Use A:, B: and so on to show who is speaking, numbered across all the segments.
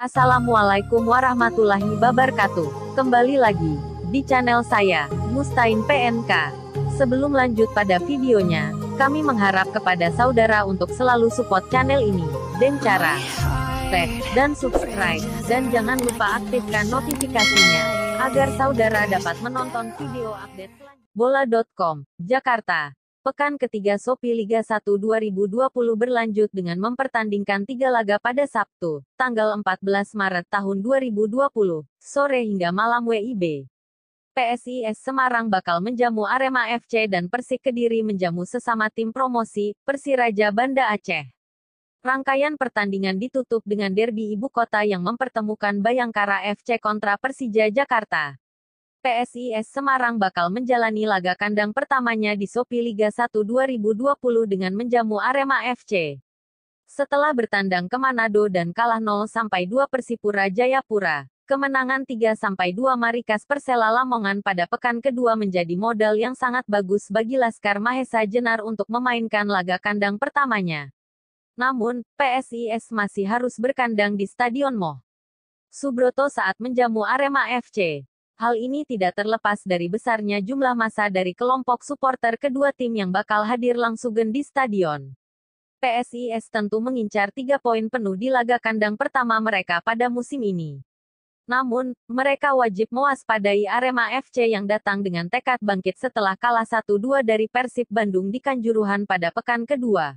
A: Assalamualaikum warahmatullahi wabarakatuh. Kembali lagi di channel saya, Mustain PNK. Sebelum lanjut pada videonya, kami mengharap kepada saudara untuk selalu support channel ini dan cara like dan subscribe dan jangan lupa aktifkan notifikasinya agar saudara dapat menonton video update bola.com Jakarta Pekan ketiga Sopi Liga 1 2020 berlanjut dengan mempertandingkan tiga laga pada Sabtu, tanggal 14 Maret tahun 2020, sore hingga malam WIB. PSIS Semarang bakal menjamu Arema FC dan Persik Kediri menjamu sesama tim promosi, Persiraja Banda Aceh. Rangkaian pertandingan ditutup dengan derby ibu kota yang mempertemukan Bayangkara FC kontra Persija Jakarta. PSIS Semarang bakal menjalani laga kandang pertamanya di Sopi Liga 1 2020 dengan menjamu Arema FC. Setelah bertandang ke Manado dan kalah 0-2 Persipura Jayapura, kemenangan 3-2 Marikas Persela Lamongan pada pekan kedua menjadi modal yang sangat bagus bagi Laskar Mahesa Jenar untuk memainkan laga kandang pertamanya. Namun, PSIS masih harus berkandang di Stadion Moh. Subroto saat menjamu Arema FC. Hal ini tidak terlepas dari besarnya jumlah masa dari kelompok supporter kedua tim yang bakal hadir langsung di stadion. PSIS tentu mengincar tiga poin penuh di laga kandang pertama mereka pada musim ini. Namun, mereka wajib mewaspadai Arema FC yang datang dengan tekad bangkit setelah kalah 1-2 dari Persib Bandung di Kanjuruhan pada pekan kedua.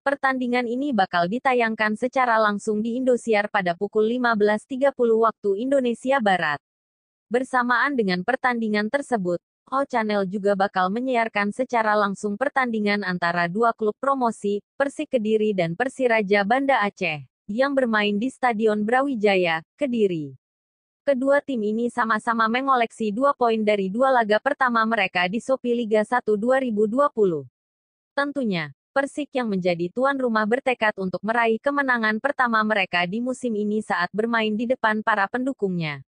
A: Pertandingan ini bakal ditayangkan secara langsung di Indosiar pada pukul 15.30 waktu Indonesia Barat. Bersamaan dengan pertandingan tersebut, Ho Channel juga bakal menyiarkan secara langsung pertandingan antara dua klub promosi, Persik Kediri dan Persiraja Banda Aceh, yang bermain di Stadion Brawijaya, Kediri. Kedua tim ini sama-sama mengoleksi dua poin dari dua laga pertama mereka di Sopi Liga 1 2020. Tentunya, Persik yang menjadi tuan rumah bertekad untuk meraih kemenangan pertama mereka di musim ini saat bermain di depan para pendukungnya.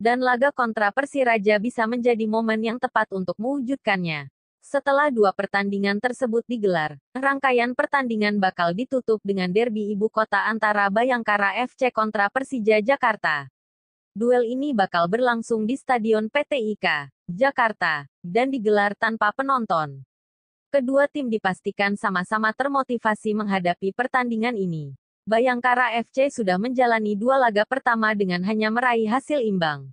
A: Dan laga kontra Persiraja bisa menjadi momen yang tepat untuk mewujudkannya. Setelah dua pertandingan tersebut digelar, rangkaian pertandingan bakal ditutup dengan derby ibu kota antara Bayangkara FC kontra Persija Jakarta. Duel ini bakal berlangsung di Stadion PT IKA, Jakarta, dan digelar tanpa penonton. Kedua tim dipastikan sama-sama termotivasi menghadapi pertandingan ini. Bayangkara FC sudah menjalani dua laga pertama dengan hanya meraih hasil imbang.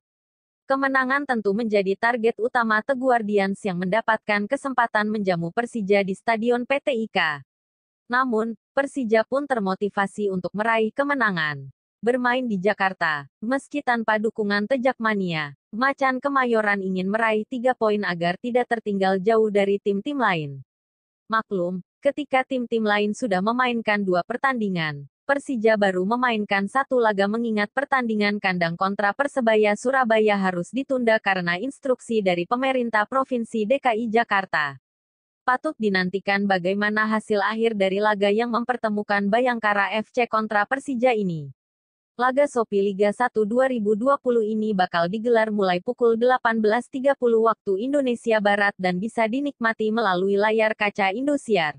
A: Kemenangan tentu menjadi target utama The Guardians yang mendapatkan kesempatan menjamu Persija di Stadion PT IKA. Namun, Persija pun termotivasi untuk meraih kemenangan. Bermain di Jakarta, meski tanpa dukungan Tejakmania, Macan Kemayoran ingin meraih tiga poin agar tidak tertinggal jauh dari tim-tim lain. Maklum, ketika tim-tim lain sudah memainkan dua pertandingan, Persija baru memainkan satu laga mengingat pertandingan kandang kontra Persebaya Surabaya harus ditunda karena instruksi dari pemerintah Provinsi DKI Jakarta. Patut dinantikan bagaimana hasil akhir dari laga yang mempertemukan Bayangkara FC kontra Persija ini. Laga Sopi Liga 1 2020 ini bakal digelar mulai pukul 18.30 waktu Indonesia Barat dan bisa dinikmati melalui layar kaca Indosiar.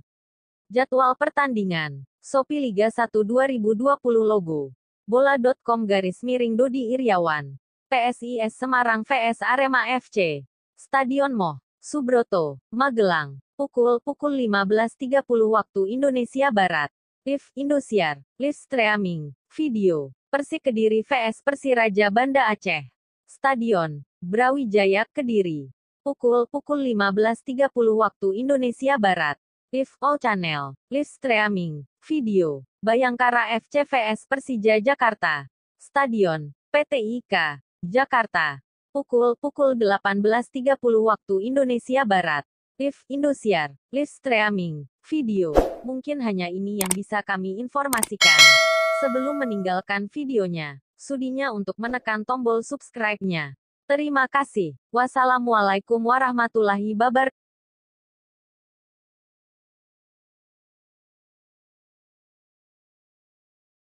A: Jadwal pertandingan. Sopi Liga 1 2020 logo. Bola.com garis miring Dodi Iriawan. PSIS Semarang VS Arema FC. Stadion Moh. Subroto, Magelang. Pukul pukul 15.30 waktu Indonesia Barat. Live Indosiar, live streaming, video. Persi Kediri VS Persiraja Banda Aceh. Stadion Brawijaya Kediri. Pukul pukul 15.30 waktu Indonesia Barat. If All Channel, live Streaming, Video, Bayangkara FC vs Persija Jakarta, Stadion, PT IKA, Jakarta, pukul pukul 18.30 waktu Indonesia Barat. If Indosiar, Live Streaming, Video, mungkin hanya ini yang bisa kami informasikan. Sebelum meninggalkan videonya, sudinya untuk menekan tombol subscribe-nya. Terima kasih. Wassalamualaikum warahmatullahi wabarakatuh.